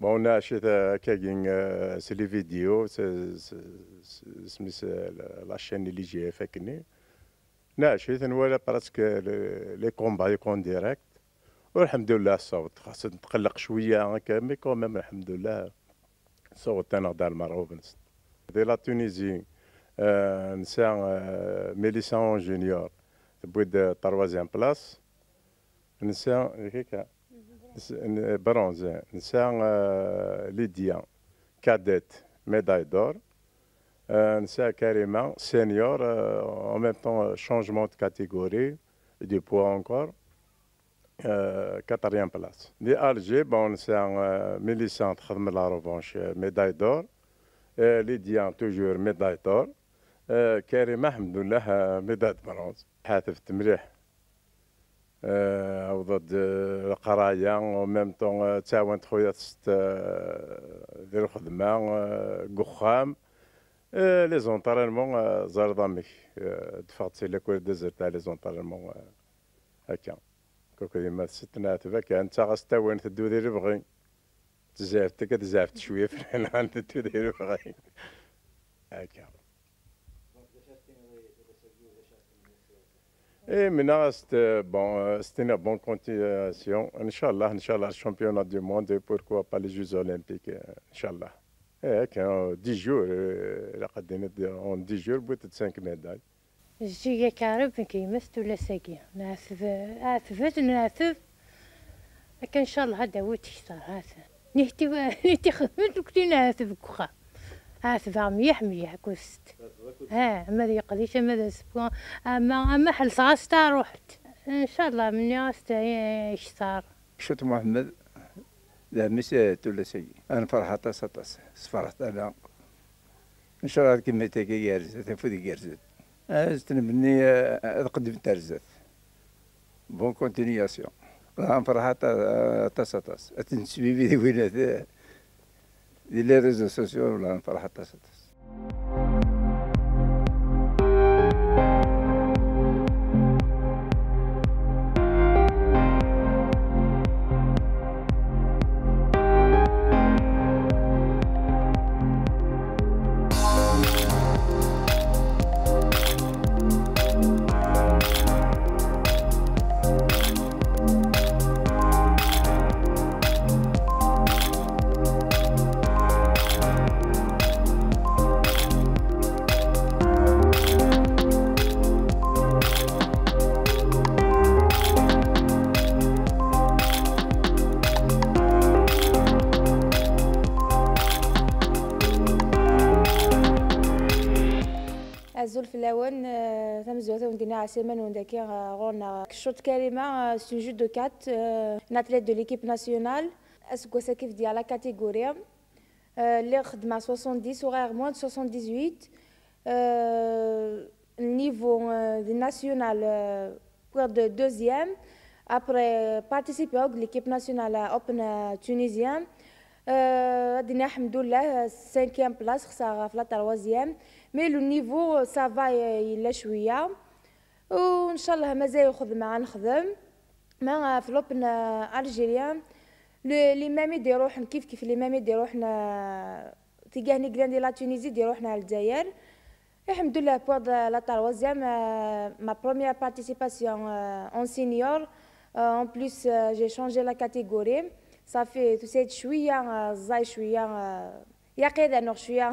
بون شيت كاين لي فيديو سميت لاشين لي جي فاكني نا شيت نوالا براسك لي كومبا يكون ديريكت والحمد لله الصوت خاص نتقلق شويه هكا مي كوميم الحمد لله صوت انا دار ماروبنس دي لا تونيزي نسا ميليسان جونيور بويد تروازيام بلاس نسا هكا bronze, un euh, Lydia, cadet, médaille d'or. Euh, Nsa Karima, senior, euh, en même temps changement de catégorie, du poids encore, quatrième place. Les Alger, bon, un Mélissa de la revanche, médaille d'or. Lydia, toujours médaille d'or. كريم الحمد médaille bronze. برونز de مليح آه، او ضد القرايه آه، وميم طون آه، تعاونت خويا تست ديال الخدمه قخام لي زونطرينمون زار ضمي دفعت الى كل ديزير تاع لي زونطرينمون هكا كوكو ديما ستنا تبك انت غاس تاون تدو دير بغي تزافتك تزافت شويه في الحنان تدو دير بغي هكا Et maintenant, c'était bon, une bonne continuation. Inch'Allah, Inch'Allah, le championnat du monde et pourquoi pas les Jeux Olympiques, Inch'Allah. Et en 10 jours, en 10 jours, peut-être 5 médailles. الجية كهرب كيمست ولا ساقية نعثف عثفت نعثف لكن ان شاء الله هذا هو تشتر هذا نهتي نهتي خدمت وكنت نعثف كخا ها سبع مليح مليح كوست ها ما يقضيش ما سبوان اما اما حل صاستا روحت ان شاء الله مني ايش صار شفت محمد لا تولا سي انا فرحة طاس طاس صفرت انا ان شاء الله كيما تاكي يرزت فودي يرزت استنبني اقدم ترزت بون كونتينياسيون انا فرحة طاس طاس تنسبي بيدي وين les réseaux sociaux, là, on parle Je suis un juge de 4, un athlète de l'équipe nationale. Je dit à la catégorie. L'air de 70, horaire moins de 78. Niveau national, pour de deuxième. Après, participer à l'équipe nationale Open euh, tunisienne. Alhamdoulilah, cinquième place, ça la troisième. مي لو نيفو سافا يلا شويه وان شاء الله مازال ياخذ معاه نخدم ما في لوبن الجيريان لي مامي دي روحن كيف كيف لي مامي دي روحنا تجاه نيغلان دي لا تونيزي دي روحنا الجزائر الحمد لله بور لا تروازيام ما بروميير بارتيسيباسيون اون سينيور اون بلوس جي شانجي لا كاتيجوري صافي تو سيت شويه زاي شويه يا قيد انا شويه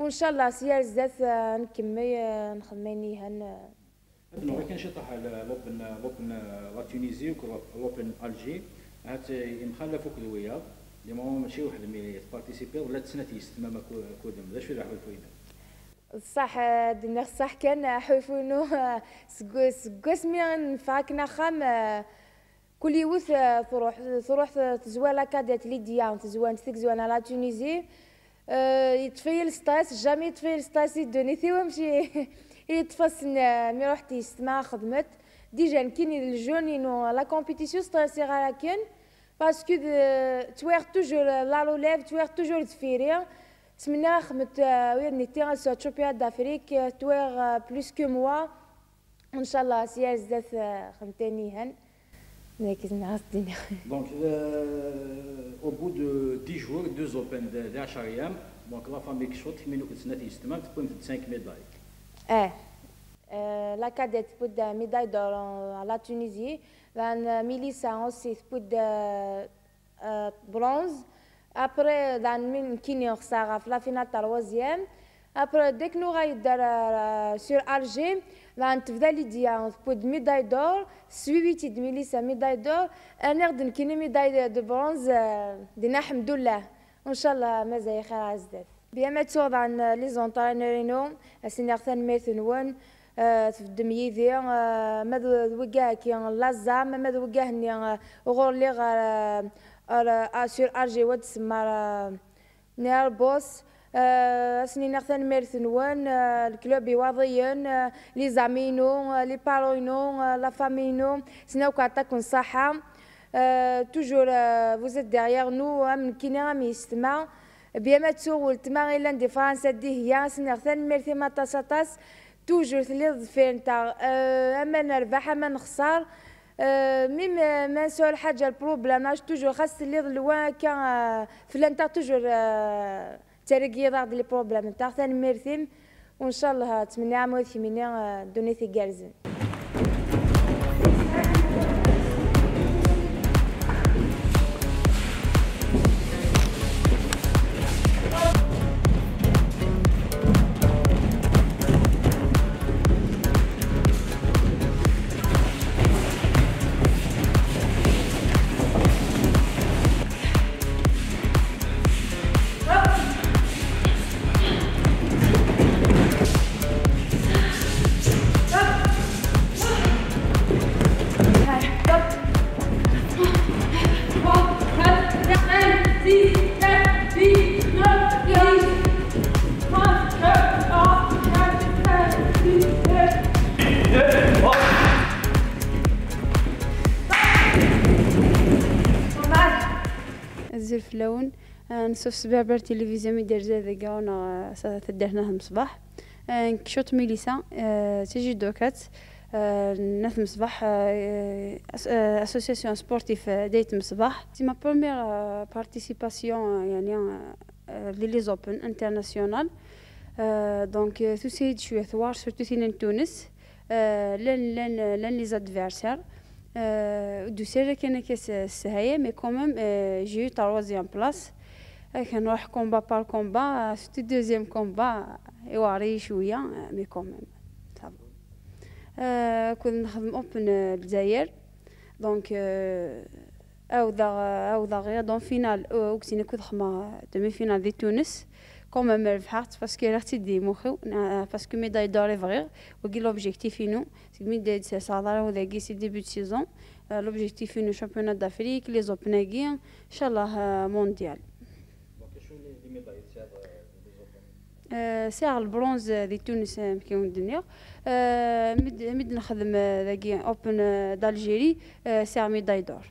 وان شاء الله سيار نكمي آه، نكمل آه، نخدمينيها آه. مثلا ما كانش يطرح لوبن لوبن لا تونيزي ولوبن الجي هات كل وياه اللي ما ماشي واحد مي بارتيسيبي ولا تسنى تيست ما كودم لا شو راح الفوينه صح دنا صح كان حيفونو سكو سكو سمي فاكنا خام كل يوث تروح تروح تزوال كادات ليديا تزوال تزوان زوال على تونيزي آه، يتفيل ستاس جامي يتفيل ستاس يدوني ثي ومشي يتفصل آه، مي روحت يسمع خدمت ديجا كيني الجوني نو لا كومبيتيسيون ستاسي غا لاكين باسكو توير توجور لا لوليف توير توجور تفيري تمنى خمت وين نيتي تشوبيا دافريك توير بلوس كو موا ان شاء الله سي زدت خمتاني هن Donc, euh, au bout de 10 jours, deux Open de d'Achariam, donc la famille Kshot, compte 5 médailles. Eh, euh, la cadette pour des médailles à la Tunisie, la euh, Milissa aussi pour de bronze. Après, la Kinyor Saraf, la finale troisième. ابر ديك نو غايدار سور الجي غانت تبدا ليديا بود ميداي دور سويبي تي دميلي سا ميداي دور انا غد نكيني ميداي دو برونز دينا الحمد لله ان شاء الله مازال خير عزاف بيا ما تشوف عن لي زونترينورينو السينيور ثان ميثن ون تفدم يدي ماذا وقاه كي لازا ماذا وقاه ني غور لي غا سور الجي ود سما نيربوس بوس آه، سنين غثان مارث نوان آه، الكلوب واضيا آه، لي زامينو لي بارونو لا فامينو سنو كعطاكم صحة توجور vous êtes نو من كينا مي يستمع بيا ما تسول تما غير دي فرنسا دي هي سنين غثان مارثي ما طاس طاس توجور تلي ظفير نتاع اما نربح اما نخسر ميم ما نسول حاجه البروبليم توجور خاص تلي لوان كان في الانتر توجور ترقي بعض لي بروبليم تاع ثاني ميرثيم وان شاء الله نتمنى عام وثمانية دوني في جارزن الزر اللون آه، نصف سبع بار تلفزيون يدير زاد كاونا تدهناها مصباح آه، نكشوت ميليسا تيجي آه، دوكات نات مصباح اسوسياسيون سبورتيف دايت مصباح سي ما بروميير بارتيسيباسيون يعني في لي زوبن انترناسيونال دونك سيد شويه ثوار سورتو تينا تونس لان لان لان لي زادفيرسير دوسيرة كان كاس السهاية مي كومام جي تروازيام بلاس كنروح كومبا بار كومبا سيتي دوزيام كومبا يواري شوية مي كومام صافا كنت نخدم اوبن الجزائر دونك او دا او دا غير دون فينال وكسينا كنت خما دومي فينال دي تونس كوم مربحات باسكو رحتي دي مخو باسكو ميداي دوري فغير وكي لوبجيكتيف نو سيدي دي سي و وذاكي سي ديبي سيزون لوبجيكتيف اينو شامبيونات دافريك لي زوبناكي ان شاء الله مونديال سعر البرونز دي تونس مكيون الدنيا مد نخدم ذاكي اوبن دالجيري سعر ميداي دور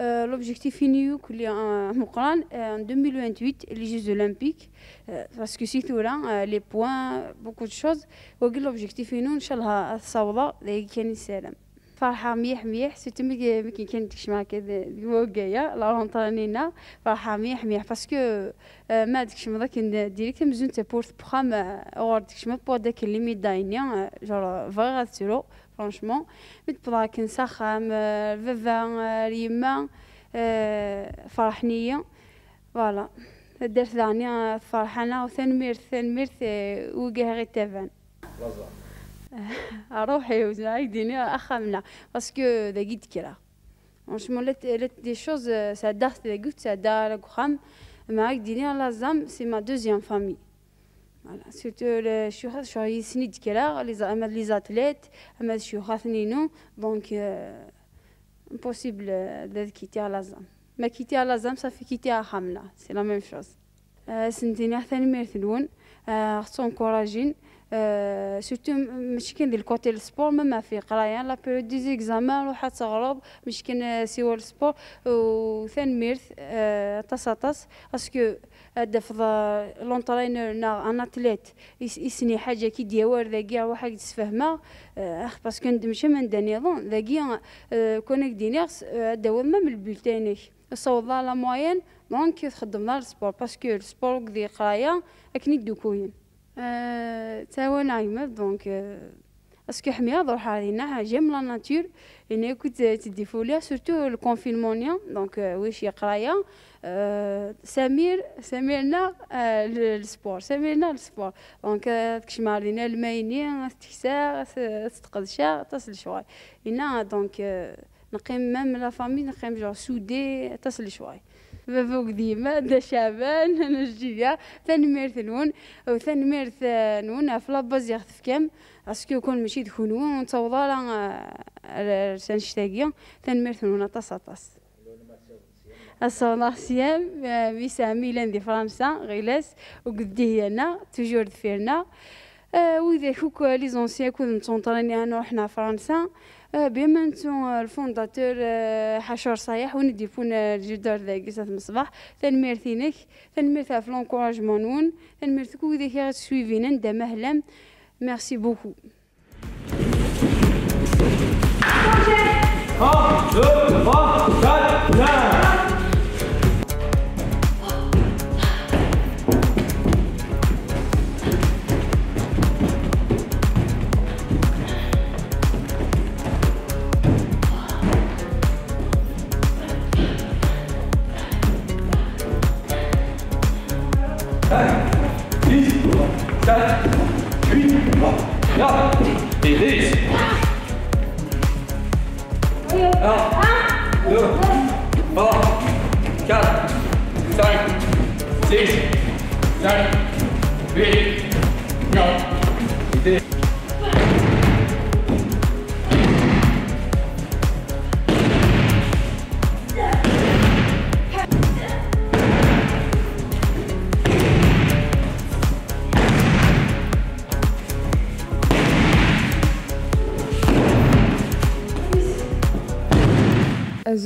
Euh, l'objectif est qu'il y a en 2028 euh, les Jeux Olympiques euh, parce que c'est tout là les points beaucoup de choses Donc l'objectif est nous نشالها الصوبة كان السلام فرحة ميح ميح سيتو مي كان كانتكش مع كذا ديما وقايا لا رونطانينا فرحة ميح ميح بس باسكو ما داكش ذاك داك ديريكت مزون تبورث بخام بخا ما غور داكش اللي بور داك اللي ميداينيا جور فغا فرونشمون فرانشمون متبضاك نسخم فيفا ريما فرحنية فوالا درت داني فرحانة وتنميرت تنميرت وقاه غير تافان روحي وزعي ديني أخمنا باسكو كرا تكرا فرانشمون لات دي شوز سا دارت داكوت سا دار خام معاك ديني لازم سي ما دوزيام فامي Voilà, surtout euh, le chourat, je suis ici de Kera, les athlètes, les chourat, nous, donc euh, impossible euh, d'être quitté à ما كيتي على زام صافي كيتي على حاملة سي لا ميم شوز آه سنتيني حتى ميرثلون آه خصو انكوراجين آه سورتو ماشي كندير كوتي السبور ما في قرايه لا بيريود دي زيكزامان روح تغرب ماشي سوا السبور وثان ميرث طاس طاس اسكو دفض لونترينور نا ان اتليت يسني حاجه كي ديوار ذاكيا واحد تفهمها آه، اخ باسكو من داني ندانيضون ذاكيا آه، كونك دينيرس داوال آه، مام البلتانيك صوض لا موين مون كي تخدم دار سبور باسكو السبور دي قرايه اكني دوكوين هو نايمه دونك اسكو حميه روحها لينا جيم لا ناتور لان كنت تدي فوليا سورتو الكونفينمونيا دونك واش هي سمير سميرنا السبور سميرنا السبور دونك تكشمع لينا المايني استكساء استقدشا تصل شوي هنا دونك نقيم مام لا فامي نقيم جو سودي تصل شوي فوق ديما دا شعبان ثاني ميرث نون وثاني ميرث نون في لاباز يخطف كام اسكو يكون ماشي دكنون ونتوضا لا تنشتاقيا تنمرثنون طاس طاس الصونا سيام ميسا ميلان دي فرنسا غيلاس وقدي هينا توجور دفيرنا وإذا كوك لي زونسيان كون نتونطراني أنا رحنا فرنسا بما نتو الفونداتور حشر صايح ونديفون الجدار ذاك قصة مصباح تنميرثينك تنميرثا في لونكوراجمون نون تنميرثك وإذا كي غتسويفينا ندا مهلم Merci beaucoup.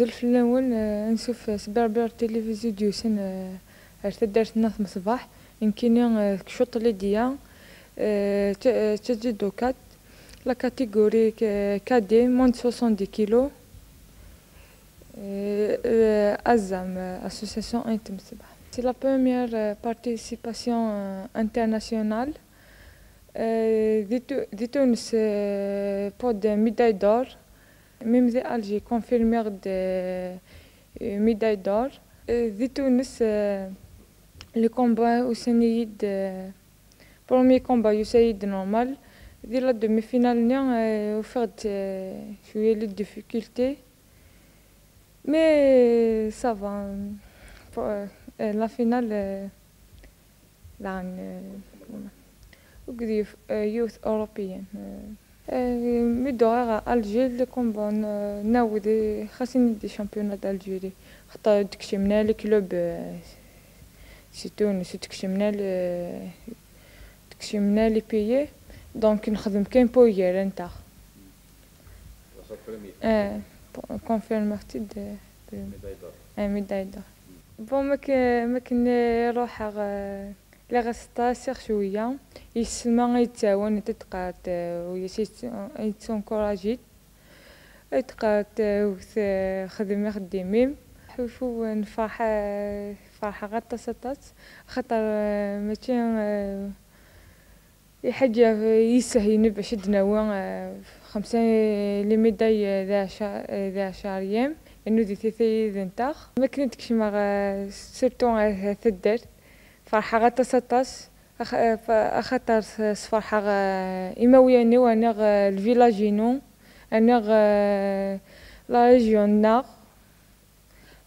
زول في الاول نشوف سبع بير تلفزيو ديوسن ارتدرت آه، الناس مصباح يمكن كشوط لي ديا تجدو كات لا كاتيجوري آه، كادي مون 60 كيلو آه، أزام اسوسياسيون انتم صباح سي لا بروميير بارتيسيباسيون انترناسيونال دي تونس بود ميداي دور Même si Alger ah, confirmé une euh, médaille d'or. Euh, Dit Tunis, le combat au Sénéid, premier combat au Sénéid normal. la demi-finale, a offert des difficultés. Mais ça va. Euh, la finale, là, youth européen. مدوغ الجيل اللي كنبغي ناودي خاصني ندي شامبيونات الجيري خطا تكشي منا لي كلوب سي تونس منا لي تكشي منا لي بيي دونك نخدم كاين بويير نتا اه كونفيرماتي دي ميداي دور اه ميداي دور بون ما روحا إلا غسطاسيغ شوية يسمى يتعاون تتقات آه، ويسيت يتونكوراجيت تقات آه، وث خدمي خدمي حفو نفرح آه، فرحة غطا سطات خطر ماشي يحاجة يسهي نبع شدنا وان خمسة لي ميداي ذا شا ذا شهريام انو دي ثيثي ذنتاخ ما كنت كشما سيرتو ثدرت فرحة تسطاس أخطر سفرحة إماوية نيو غا الفيلاجي نو غا آه، لا ريجيون ناغ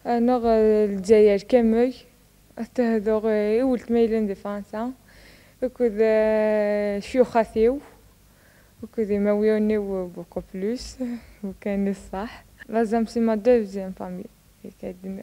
غا الجزائر كامل تهدوغ ولت ميلان دي فرنسا وكذ آه، شيوخاثيو وكذ إماوية نيو بوكو بلوس وكان الصح لازم سي ما دوزيام فامي كادنا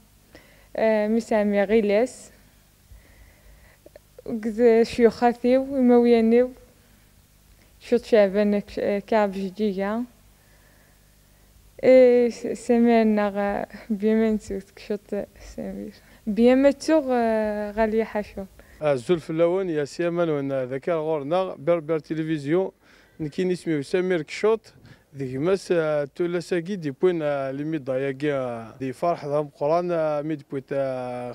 آه، مسامي غيلاس وكذا شيوخاتي وموياني شوط شعبان كعب جديقة آه، سمعنا بيما نسوت كشوط سمير بيما توغ آه، غالية حشوم في اللون يا سيمان وانا ذكر غورنا بربر تلفزيون نكين اسمي سمير كشوط آه، تولا ساكي دي بوين آه، لي ميداياكي آه، دي فرح ضام قران ميد بويت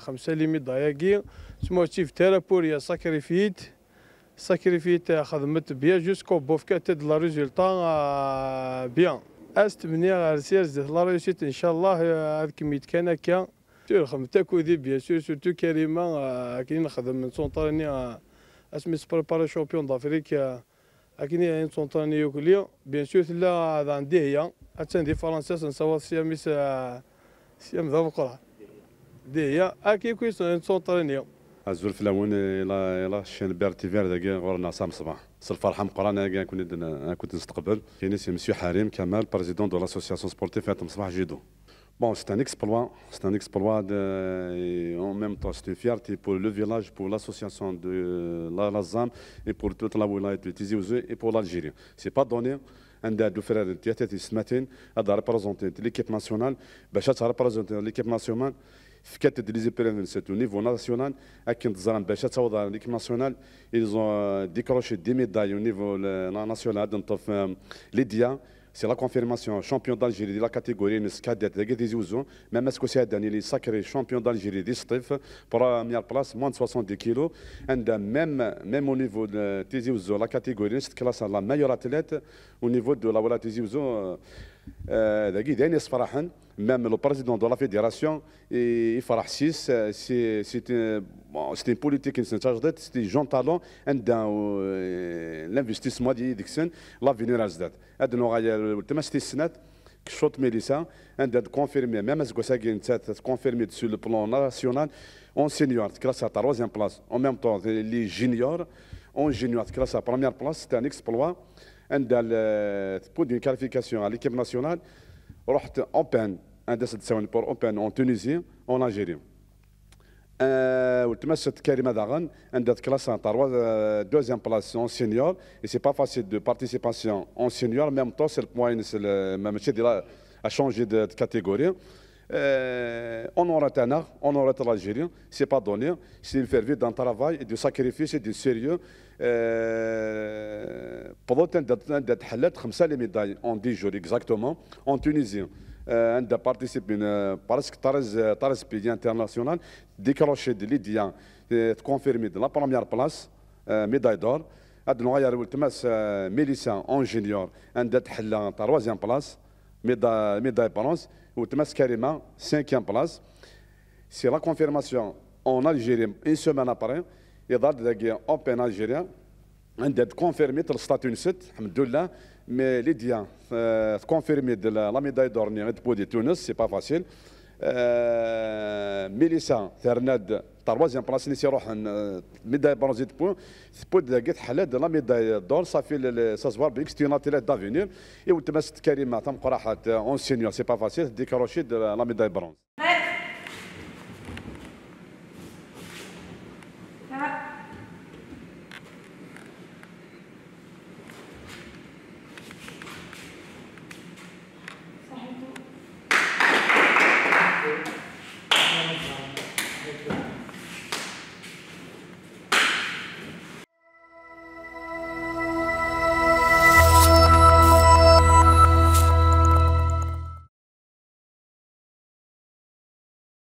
خمسة لي تشيف تيرابور يا ساكريفيت ساكريفيت خدمت بيا جوسكو بوفكا تد لا ريزولتا بيان است مني غير سير لا ريوسيت ان شاء الله هذيك ميت كان هكا سير تاكو دي بيان سور سورتو كريمه كي نخدم من سونطرني اسمي سبريباري شامبيون دافريك لكن يعني سونطاني وكليا بيان سور لا هذا عندي هي حتى ندير فرنسا نصور سياميس سيام ذا القرعه دي هي اكي كويس سونطاني الزول فلاون الى الى شان بير تي فير داك غورنا سام صباح الفرحه مقرانا كنا كنت نستقبل كاين مسيو حريم كمال بريزيدون دو لاسوسياسيون سبورتيف تاع مصباح جيدو Bon, c'est un exploit, c'est un exploit et en même temps, c'est une fierté pour le village, pour l'association de euh, la Lazam et pour toute la wilaya de Tizi Ouzou et pour l'Algérie. Ce n'est pas donné. on a deux frères de Tietetis ce matin a représenté l'équipe nationale. Bachat a représenté l'équipe nationale. Fiquette de l'Isipérène, c'est au niveau national. Akin Zaram Bachat ben, a représenté l'équipe nationale. Ils ont euh, décroché des médailles au niveau national c'est la confirmation champion d'Algérie de la catégorie Neskadet de même est-ce que c'est les sacré champion d'Algérie pour la première place, moins de 70 kg. Euh, même, même au niveau de Tiziouzo, la catégorie, Niskadet, la meilleure athlète au niveau de la voilà Ouzou. Euh, de qui d'ailleurs par même le président de la fédération il fera 6 c'est c'était une c'est une en charge d'être c'est Jean Talon dans l'investissement diction la vénérabilité de nos gaillards le maire du sénat qui shoot méritant d'être confirmé même si vous savez qu'il est confirmé sur le plan national en senior grâce à troisième place en même temps les juniors en juniors grâce à première place c'est un exploit pour une qualification à l'équipe nationale, on a ouvert un pour en Tunisie en Algérie. On a ouvert un des en pour ouvrir en senior, sections pour ouvrir un des sections pour même un des euh, on on un art, on aura l'Algérien, c'est pas donné, c'est le faire vivre d'un travail et de sacrifice et du sérieux. Euh, Pendant les médailles en 10 jours exactement, en Tunisie. on a participé presque 13 euh, pays internationaux, décroché de l'Idien, confirmé de la première place, médaille d'or. On a eu Mélissa, ingénieur, on a à la troisième place, médaille bronze ou Tmascarima, cinquième place. C'est la confirmation en Algérie, une semaine après, il y a des Open algérien, On a confirmé le statut de Alhamdoulilah, mais les diens, euh, confirmé de la, médaille d'or, de Tunis, c'est pas facile. آه، ميليسا ثرناد تروازيام بلاص اللي يروح آه، ميداي برونزي دو بوان تبود قد حلاد لا ميداي دور صافي سازوار بليك ستي ناتيلات دافينير اي وتمست كريمه تم قراحه آه، اون سينيور سي با فاسيل ديكروشي لا ميداي برونز